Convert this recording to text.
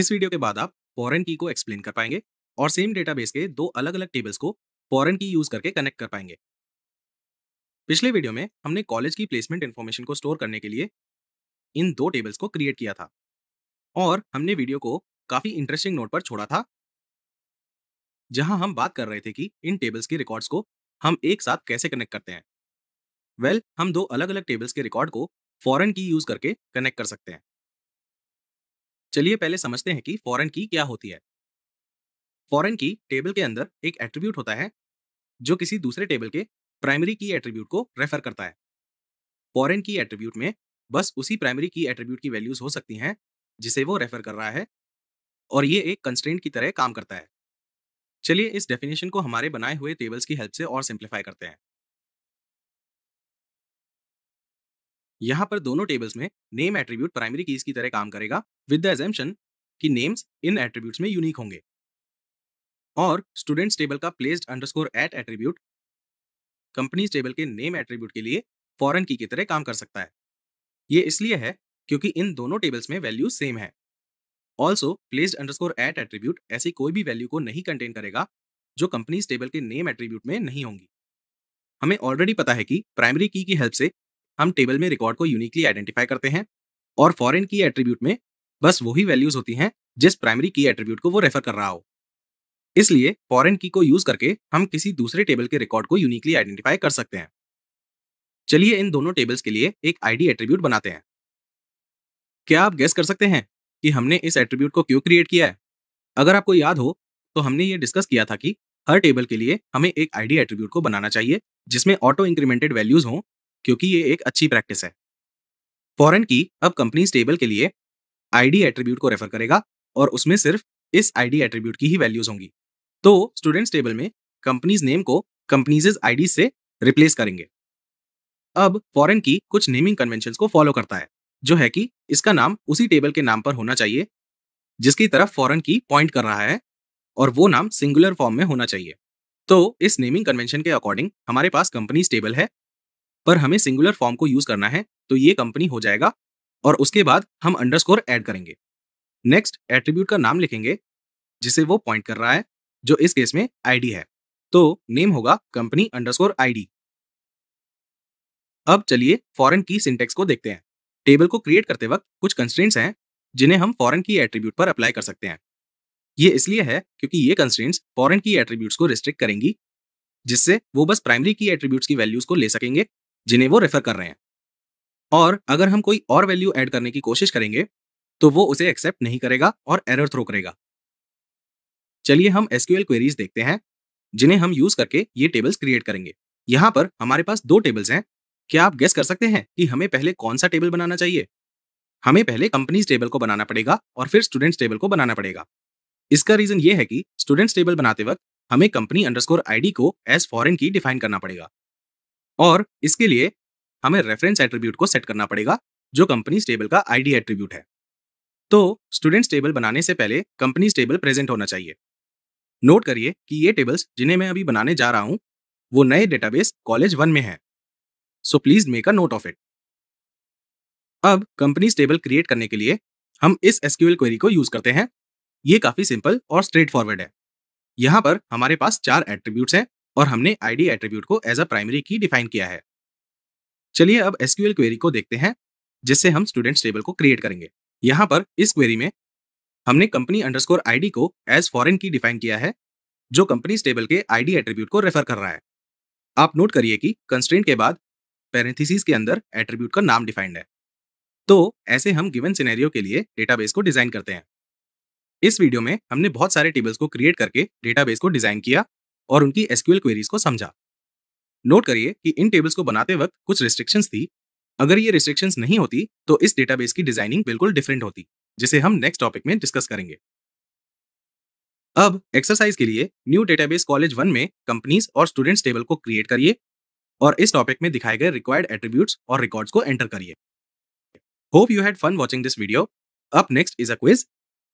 इस वीडियो के बाद आप फॉरन की को एक्सप्लेन कर पाएंगे और सेम डेटाबेस के दो अलग अलग टेबल्स को फॉरन की यूज करके कनेक्ट कर पाएंगे पिछले वीडियो में हमने कॉलेज की प्लेसमेंट इन्फॉर्मेशन को स्टोर करने के लिए इन दो टेबल्स को क्रिएट किया था और हमने वीडियो को काफी इंटरेस्टिंग नोट पर छोड़ा था जहां हम बात कर रहे थे कि इन टेबल्स के रिकॉर्ड्स को हम एक साथ कैसे कनेक्ट करते हैं वेल well, हम दो अलग अलग टेबल्स के रिकॉर्ड को फॉरन की यूज करके कनेक्ट कर सकते हैं चलिए पहले समझते हैं कि फॉरेन की क्या होती है फॉरेन की टेबल के अंदर एक एट्रीब्यूट होता है जो किसी दूसरे टेबल के प्राइमरी की एट्रीब्यूट को रेफर करता है फॉरेन की एट्रीब्यूट में बस उसी प्राइमरी की एट्रीब्यूट की वैल्यूज हो सकती हैं जिसे वो रेफर कर रहा है और ये एक कंस्टेंट की तरह काम करता है चलिए इस डेफिनेशन को हमारे बनाए हुए टेबल्स की हेल्प से और सिंप्लीफाई करते हैं यहाँ पर दोनों टेबल्स में नेम एट्रीब्यूट प्राइमरी कीज की तरह काम करेगा विद द एजेंशन कि नेम्स इन एट्रीब्यूट्स में यूनिक होंगे और स्टूडेंट्स टेबल का placed underscore at attribute companies table के नेम एट्रीब्यूट के लिए फॉरन की की तरह काम कर सकता है ये इसलिए है क्योंकि इन दोनों टेबल्स में वैल्यू सेम है also placed underscore at attribute ऐसी कोई भी वैल्यू को नहीं कंटेन करेगा जो कंपनीज टेबल के नेम एट्रीब्यूट में नहीं होंगी हमें ऑलरेडी पता है कि प्राइमरी की की हेल्प से हम टेबल में रिकॉर्ड को यूनिकली आइडेंटिफाई करते हैं और फॉरेन की एट्रीब्यूट में बस वही वैल्यूज होती हैं जिस प्राइमरी की एट्रीब्यूट को वो रेफर कर रहा हो इसलिए फॉरेन की को यूज करके हम किसी दूसरे टेबल के रिकॉर्ड को यूनिकली आइडेंटिफाई कर सकते हैं चलिए इन दोनों टेबल्स के लिए एक आईडी एट्रीब्यूट बनाते हैं क्या आप गेस कर सकते हैं कि हमने इस एट्रीब्यूट को क्यों क्रिएट किया है अगर आपको याद हो तो हमने ये डिस्कस किया था कि हर टेबल के लिए हमें एक आईडी एट्रीब्यूट को बनाना चाहिए जिसमें ऑटो इंक्रीमेंटेड वैल्यूज हों क्योंकि ये एक अच्छी प्रैक्टिस है फॉरन की अब कंपनीज टेबल के लिए आईडी एट्रीब्यूट को रेफर करेगा और उसमें सिर्फ इस आईडी एट्रीब्यूट की ही वैल्यूज होंगी तो स्टूडेंट्स टेबल में कंपनीज नेम को कंपनीज आईडी से रिप्लेस करेंगे अब फॉरन की कुछ नेमिंग कन्वेंशन को फॉलो करता है जो है कि इसका नाम उसी टेबल के नाम पर होना चाहिए जिसकी तरफ फॉरन की पॉइंट कर रहा है और वो नाम सिंगुलर फॉर्म में होना चाहिए तो इस नेमिंग कन्वेंशन के अकॉर्डिंग हमारे पास कंपनीज टेबल है पर हमें सिंगुलर फॉर्म को यूज करना है तो ये कंपनी हो जाएगा और उसके बाद हम अंडरस्कोर ऐड करेंगे नेक्स्ट एट्रीब्यूट का नाम लिखेंगे जिसे वो पॉइंट कर रहा है जो इस केस में आईडी है तो नेम होगा कंपनी अंडरस्कोर आईडी अब चलिए फॉरेन की सिंटेक्स को देखते हैं टेबल को क्रिएट करते वक्त कुछ कंस्ट्रेंट्स हैं जिन्हें हम फॉरेन की एट्रीब्यूट पर अप्लाई कर सकते हैं ये इसलिए है क्योंकि ये कंस्ट्रेंट्स फॉरेन की एट्रीब्यूट्स को रिस्ट्रिक्ट करेंगी जिससे वो बस प्राइमरी की एट्रीब्यूट्स की वैल्यूज को ले सकेंगे जिन्हें वो रेफर कर रहे हैं और अगर हम कोई और वैल्यू ऐड करने की कोशिश करेंगे तो वो उसे एक्सेप्ट नहीं करेगा और एरर थ्रो करेगा चलिए हम एसक्यूएल क्वेरीज देखते हैं जिन्हें हम यूज करके ये टेबल्स क्रिएट करेंगे यहाँ पर हमारे पास दो टेबल्स हैं क्या आप गेस कर सकते हैं कि हमें पहले कौन सा टेबल बनाना चाहिए हमें पहले कंपनीज टेबल को बनाना पड़ेगा और फिर स्टूडेंट्स टेबल को बनाना पड़ेगा इसका रीजन ये है कि स्टूडेंट्स टेबल बनाते वक्त हमें कंपनी अंडरस्कोर आईडी को एज फॉरेन की डिफाइन करना पड़ेगा और इसके लिए हमें रेफरेंस एट्रीब्यूट को सेट करना पड़ेगा जो कंपनी स्टेबल का आईडी एट्रीब्यूट है तो स्टूडेंट्स टेबल बनाने से पहले कंपनी टेबल प्रेजेंट होना चाहिए नोट करिए कि ये टेबल्स जिन्हें मैं अभी बनाने जा रहा हूँ वो नए डेटाबेस कॉलेज वन में है so please make a note of it अब कंपनी टेबल क्रिएट करने के लिए हम इस एसक्यूएल क्वेरी को यूज करते हैं ये काफी सिंपल और स्ट्रेट फॉरवर्ड है यहाँ पर हमारे पास चार एट्रीब्यूट्स हैं और हमने आईडी एट्रीब्यूट को as a primary key define किया है चलिए अब एसक्यूएल क्वेरी को देखते हैं जिससे हम स्टूडेंट्स टेबल को क्रिएट करेंगे यहाँ पर इस क्वेरी में हमने कंपनी अंडरस्कोर आईडी को एज फॉरन की डिफाइन किया है जो कंपनी टेबल के आई डी एट्रीब्यूट को रेफर कर रहा है आप नोट करिए कि कंस्ट्रेंट के बाद पैरेंथिस के अंदर एट्रीब्यूट का नाम डिफाइंड है तो ऐसे हम गिवन सिनेरियो के लिए डेटाबेस को डिजाइन करते हैं इस वीडियो में हमने बहुत सारे टेबल्स को क्रिएट करके डेटाबेस को डिजाइन किया और उनकी एसक्यूएल क्वेरीज को समझा नोट करिए कि इन टेबल्स को बनाते वक्त कुछ रिस्ट्रिक्शंस थी अगर ये रिस्ट्रिक्शंस नहीं होती तो इस डेटाबेस की डिजाइनिंग बिल्कुल डिफरेंट होती जिसे हम नेक्स्ट टॉपिक में डिस्कस करेंगे अब एक्सरसाइज के लिए न्यू डेटाबेस कॉलेज वन में कंपनीज और स्टूडेंट्स टेबल को क्रिएट करिए और इस टॉपिक में दिखाए गए रिक्वायर्ड एट्रीब्यूट्स और रिकॉर्ड्स को एंटर करिए hope you had fun watching this video up next is a quiz